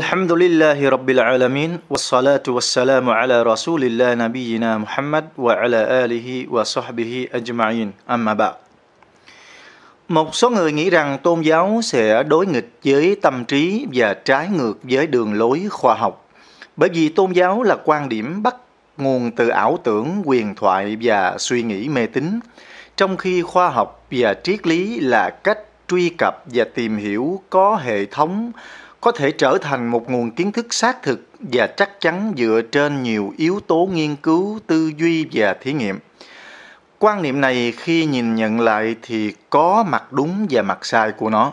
الحمد لله رب العالمين والصلاة والسلام على رسول الله نبينا محمد وعلى آله وصحبه أجمعين أما بعد Một số người nghĩ rằng tôn giáo sẽ đối nghịch với tâm trí và trái ngược với đường lối khoa học. Bởi vì tôn giáo là quan điểm bắt nguồn từ ảo tưởng, quyền thoại và suy nghĩ mê tín, trong khi khoa học và triết lý là cách truy cập và tìm hiểu có hệ thống có thể trở thành một nguồn kiến thức xác thực và chắc chắn dựa trên nhiều yếu tố nghiên cứu, tư duy và thí nghiệm. Quan niệm này khi nhìn nhận lại thì có mặt đúng và mặt sai của nó.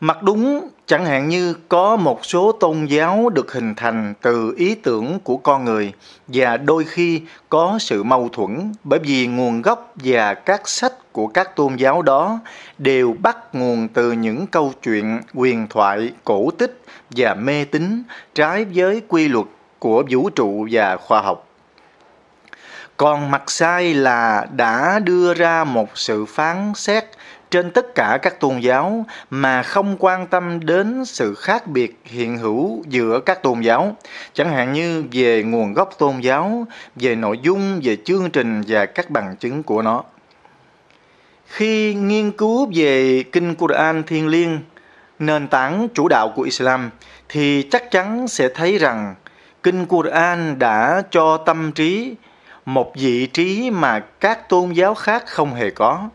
Mặt đúng, chẳng hạn như có một số tôn giáo được hình thành từ ý tưởng của con người và đôi khi có sự mâu thuẫn bởi vì nguồn gốc và các sách của các tôn giáo đó đều bắt nguồn từ những câu chuyện huyền thoại, cổ tích và mê tín trái với quy luật của vũ trụ và khoa học. Còn mặt sai là đã đưa ra một sự phán xét trên tất cả các tôn giáo mà không quan tâm đến sự khác biệt hiện hữu giữa các tôn giáo chẳng hạn như về nguồn gốc tôn giáo về nội dung về chương trình và các bằng chứng của nó khi nghiên cứu về kinh Quran thiêng liêng nền tảng chủ đạo của Islam thì chắc chắn sẽ thấy rằng kinh Quran đã cho tâm trí một vị trí mà các tôn giáo khác không hề có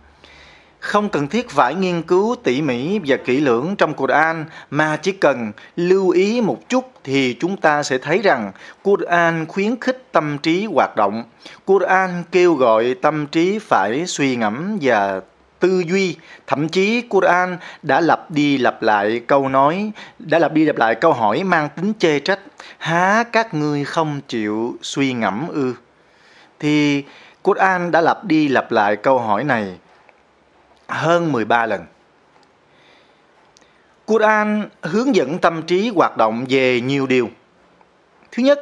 không cần thiết phải nghiên cứu tỉ mỉ và kỹ lưỡng trong Quran mà chỉ cần lưu ý một chút thì chúng ta sẽ thấy rằng Quran khuyến khích tâm trí hoạt động. Quran kêu gọi tâm trí phải suy ngẫm và tư duy thậm chí Quran đã lặp đi lặp lại câu nói đã lặp đi lặp lại câu hỏi mang tính chê trách há các ngươi không chịu suy ngẫm ư thì Quran đã lặp đi lặp lại câu hỏi này hơn 13 lần. Quran hướng dẫn tâm trí hoạt động về nhiều điều. Thứ nhất,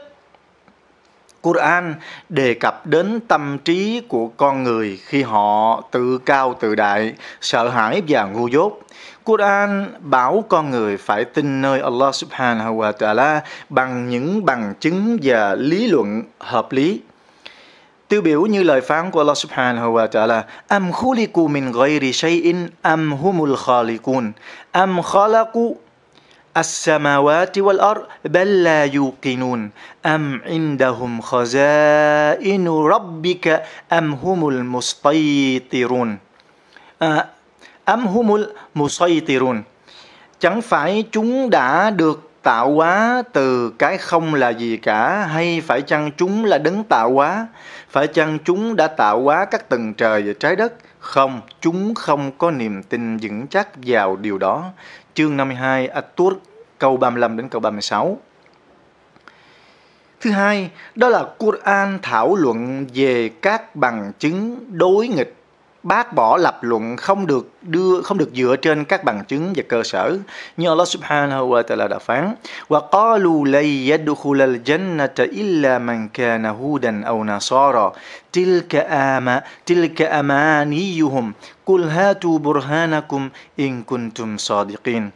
Quran đề cập đến tâm trí của con người khi họ tự cao tự đại, sợ hãi và ngu dốt. Quran bảo con người phải tin nơi Allah Subhanahu wa Ta'ala bằng những bằng chứng và lý luận hợp lý tiêu biểu như lời phán của Allah Subhanahu wa Ta'ala am khuliku min ghairi shay'in am humul khaliqun am khalaqu as-samawati wal ard bal la yuqinun am indahum khazainu rabbika am humul mustaytirun à, am humul mustaytirun chẳng phải chúng đã được tạo hóa từ cái không là gì cả hay phải chăng chúng là đấng tạo hóa? Phải chăng chúng đã tạo hóa các tầng trời và trái đất? Không, chúng không có niềm tin vững chắc vào điều đó. Chương 52 Atur câu 35 đến câu 36. Thứ hai, đó là Quran thảo luận về các bằng chứng đối nghịch bác bỏ lập luận không được đưa không được dựa trên các bằng chứng và cơ sở như Allah Subhanahu wa Taala đã phán wa qalu lay yadkhul al jannata illa man kana hudan aw nasara tilka ama tilka amaniyuhum qul hatu burhanakum in kuntum sadiqin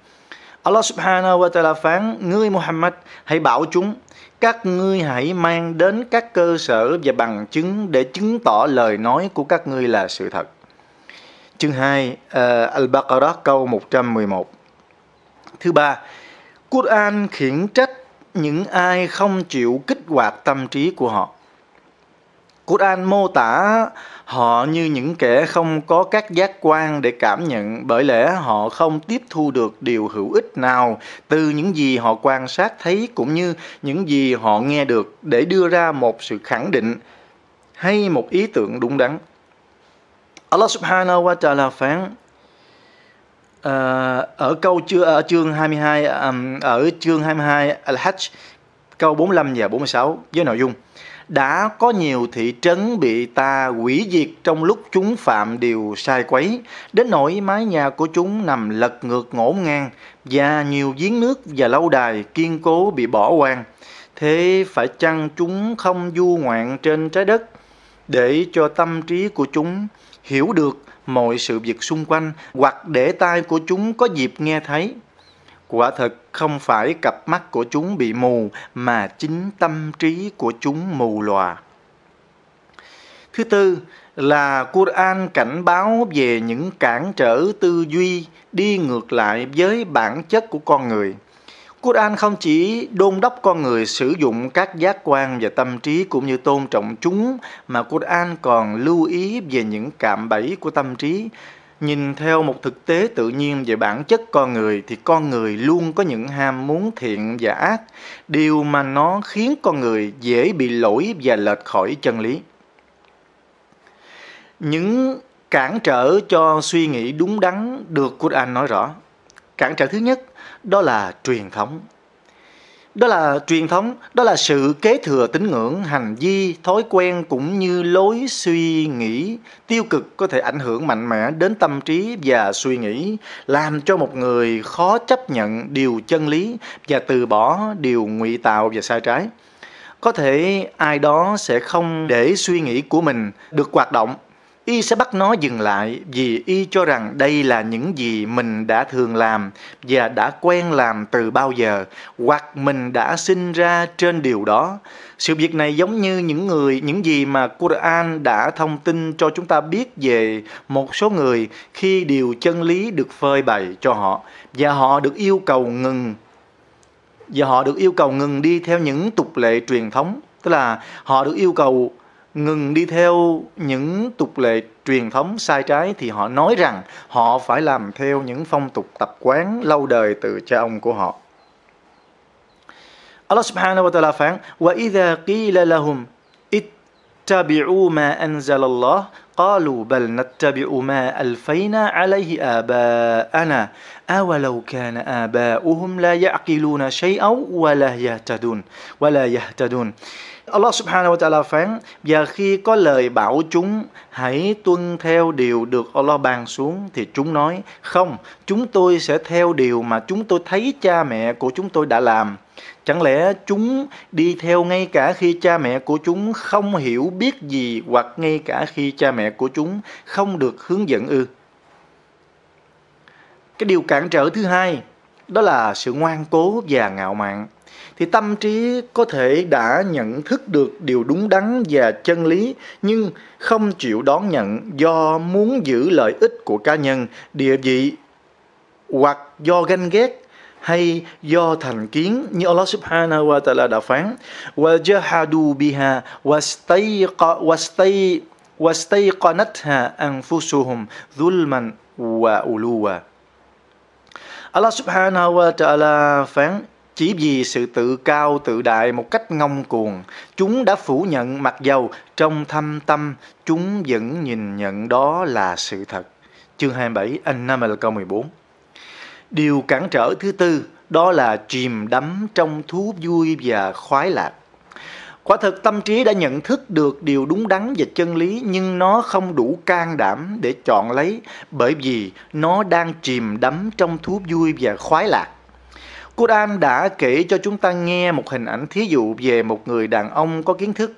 Allah subhanahu wa ta'ala phán, ngươi Muhammad, hãy bảo chúng, các ngươi hãy mang đến các cơ sở và bằng chứng để chứng tỏ lời nói của các ngươi là sự thật. Chương 2, uh, ờ, Al-Baqarah câu 111 Thứ ba, Quran khiển trách những ai không chịu kích hoạt tâm trí của họ. Quran mô tả họ như những kẻ không có các giác quan để cảm nhận bởi lẽ họ không tiếp thu được điều hữu ích nào từ những gì họ quan sát thấy cũng như những gì họ nghe được để đưa ra một sự khẳng định hay một ý tưởng đúng đắn. Allah subhanahu wa ta'ala phán Uh, ở câu chưa ờ, ở chương 22 um, ở chương 22 Al-Hajj câu 45 và 46 với nội dung đã có nhiều thị trấn bị ta hủy diệt trong lúc chúng phạm điều sai quấy, đến nỗi mái nhà của chúng nằm lật ngược ngổn ngang và nhiều giếng nước và lâu đài kiên cố bị bỏ hoang. Thế phải chăng chúng không du ngoạn trên trái đất để cho tâm trí của chúng hiểu được mọi sự việc xung quanh hoặc để tai của chúng có dịp nghe thấy quả thật không phải cặp mắt của chúng bị mù mà chính tâm trí của chúng mù lòa thứ tư là Quran cảnh báo về những cản trở tư duy đi ngược lại với bản chất của con người Quran không chỉ đôn đốc con người sử dụng các giác quan và tâm trí cũng như tôn trọng chúng mà Quran còn lưu ý về những cạm bẫy của tâm trí nhìn theo một thực tế tự nhiên về bản chất con người thì con người luôn có những ham muốn thiện và ác điều mà nó khiến con người dễ bị lỗi và lệch khỏi chân lý những cản trở cho suy nghĩ đúng đắn được Quran nói rõ cản trở thứ nhất đó là truyền thống đó là truyền thống đó là sự kế thừa tín ngưỡng hành vi thói quen cũng như lối suy nghĩ tiêu cực có thể ảnh hưởng mạnh mẽ đến tâm trí và suy nghĩ làm cho một người khó chấp nhận điều chân lý và từ bỏ điều ngụy tạo và sai trái có thể ai đó sẽ không để suy nghĩ của mình được hoạt động Y sẽ bắt nó dừng lại vì Y cho rằng đây là những gì mình đã thường làm và đã quen làm từ bao giờ hoặc mình đã sinh ra trên điều đó. Sự việc này giống như những người, những gì mà Quran đã thông tin cho chúng ta biết về một số người khi điều chân lý được phơi bày cho họ và họ được yêu cầu ngừng và họ được yêu cầu ngừng đi theo những tục lệ truyền thống tức là họ được yêu cầu ngừng đi theo những tục lệ truyền thống sai trái thì họ nói rằng họ phải làm theo những phong tục tập quán lâu đời từ cha ông của họ. Allah subhanahu wa ta'ala phán: "Wa idha qila lahum ittabi'u ma anzala قالوا بل نتبع ما ألفينا عليه آباءنا أولو كان آباؤهم لا يعقلون شيئا ولا يهتدون ولا يهتدون Allah subhanahu wa ta'ala phán Và khi có lời bảo chúng Hãy tuân theo điều được Allah ban xuống Thì chúng nói Không, chúng tôi sẽ theo điều mà chúng tôi thấy cha mẹ của chúng tôi đã làm Chẳng lẽ chúng đi theo ngay cả khi cha mẹ của chúng không hiểu biết gì hoặc ngay cả khi cha mẹ của chúng không được hướng dẫn ư? Cái điều cản trở thứ hai đó là sự ngoan cố và ngạo mạn. Thì tâm trí có thể đã nhận thức được điều đúng đắn và chân lý nhưng không chịu đón nhận do muốn giữ lợi ích của cá nhân, địa vị hoặc do ganh ghét hay do thành kiến như Allah Subhanahu wa Ta'ala đã phán wa jahadu biha wastayqa wastayqanatha anfusuhum dhulman wa uluwa Allah Subhanahu wa Ta'ala phán chỉ vì sự tự cao tự đại một cách ngông cuồng chúng đã phủ nhận mặc dầu trong thâm tâm chúng vẫn nhìn nhận đó là sự thật chương 27 An-Nam câu 14 Điều cản trở thứ tư đó là chìm đắm trong thú vui và khoái lạc. Quả thực tâm trí đã nhận thức được điều đúng đắn và chân lý nhưng nó không đủ can đảm để chọn lấy bởi vì nó đang chìm đắm trong thú vui và khoái lạc. Quran đã kể cho chúng ta nghe một hình ảnh thí dụ về một người đàn ông có kiến thức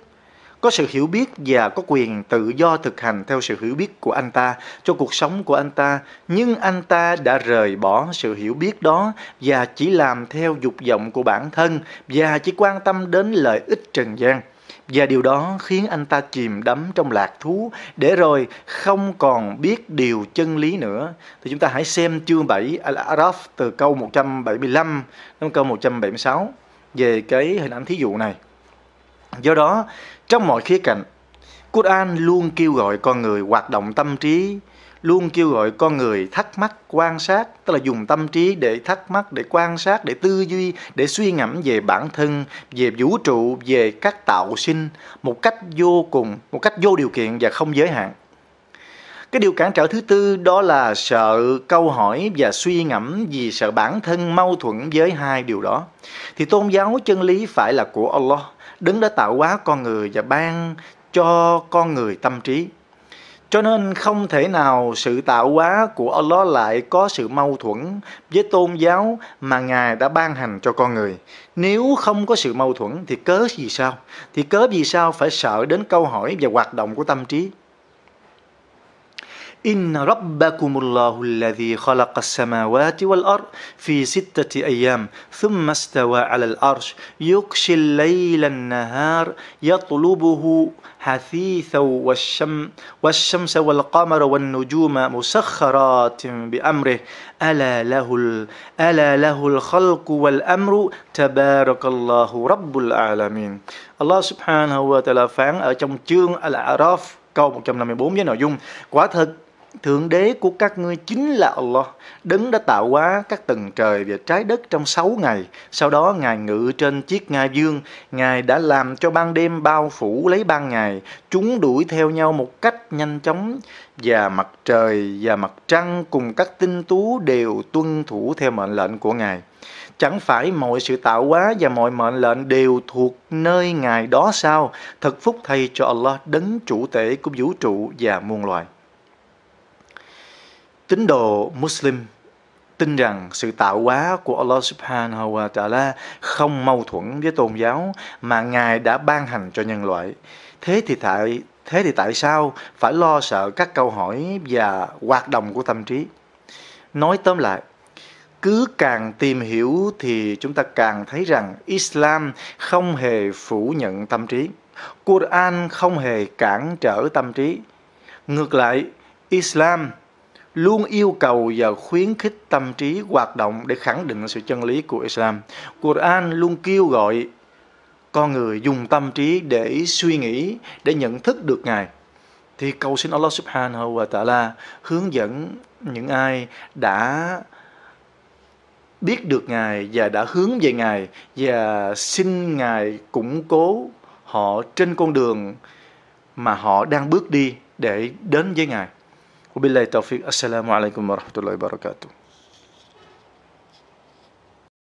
có sự hiểu biết và có quyền tự do thực hành theo sự hiểu biết của anh ta cho cuộc sống của anh ta nhưng anh ta đã rời bỏ sự hiểu biết đó và chỉ làm theo dục vọng của bản thân và chỉ quan tâm đến lợi ích trần gian và điều đó khiến anh ta chìm đắm trong lạc thú để rồi không còn biết điều chân lý nữa. Thì chúng ta hãy xem chương 7 Al-Araf từ câu 175 đến câu 176 về cái hình ảnh thí dụ này. Do đó, trong mọi khía cạnh, Quran luôn kêu gọi con người hoạt động tâm trí, luôn kêu gọi con người thắc mắc, quan sát, tức là dùng tâm trí để thắc mắc, để quan sát, để tư duy, để suy ngẫm về bản thân, về vũ trụ, về các tạo sinh một cách vô cùng, một cách vô điều kiện và không giới hạn. Cái điều cản trở thứ tư đó là sợ câu hỏi và suy ngẫm vì sợ bản thân mâu thuẫn với hai điều đó. Thì tôn giáo chân lý phải là của Allah Đấng đã tạo hóa con người và ban cho con người tâm trí. Cho nên không thể nào sự tạo hóa của Allah lại có sự mâu thuẫn với tôn giáo mà Ngài đã ban hành cho con người. Nếu không có sự mâu thuẫn thì cớ gì sao? Thì cớ gì sao phải sợ đến câu hỏi và hoạt động của tâm trí? إن ربكم الله الذي خلق السماوات والأرض في ستة أيام ثم استوى على الأرش يغشي الليل النهار يطلبه حثيثا والشم والشمس والقمر والنجوم مسخرات بأمره ألا له ألا له الخلق والأمر تبارك الله رب العالمين الله سبحانه وتعالى ta'ala phán ở trong chương Al-A'raf câu 154 với nội dung Quả thật Thượng đế của các ngươi chính là Allah, đấng đã tạo hóa các tầng trời và trái đất trong sáu ngày. Sau đó Ngài ngự trên chiếc Nga dương, Ngài đã làm cho ban đêm bao phủ lấy ban ngày. Chúng đuổi theo nhau một cách nhanh chóng và mặt trời và mặt trăng cùng các tinh tú đều tuân thủ theo mệnh lệnh của Ngài. Chẳng phải mọi sự tạo hóa và mọi mệnh lệnh đều thuộc nơi Ngài đó sao? Thật phúc thay cho Allah, đấng chủ tể của vũ trụ và muôn loài tín đồ Muslim tin rằng sự tạo hóa của Allah Subhanahu wa Ta'ala không mâu thuẫn với tôn giáo mà Ngài đã ban hành cho nhân loại. Thế thì tại thế thì tại sao phải lo sợ các câu hỏi và hoạt động của tâm trí? Nói tóm lại, cứ càng tìm hiểu thì chúng ta càng thấy rằng Islam không hề phủ nhận tâm trí. Quran không hề cản trở tâm trí. Ngược lại, Islam luôn yêu cầu và khuyến khích tâm trí hoạt động để khẳng định sự chân lý của Islam. Quran luôn kêu gọi con người dùng tâm trí để suy nghĩ, để nhận thức được Ngài. Thì cầu xin Allah subhanahu wa ta'ala hướng dẫn những ai đã biết được Ngài và đã hướng về Ngài và xin Ngài củng cố họ trên con đường mà họ đang bước đi để đến với Ngài. وبالله التوفيق السلام عليكم ورحمة الله وبركاته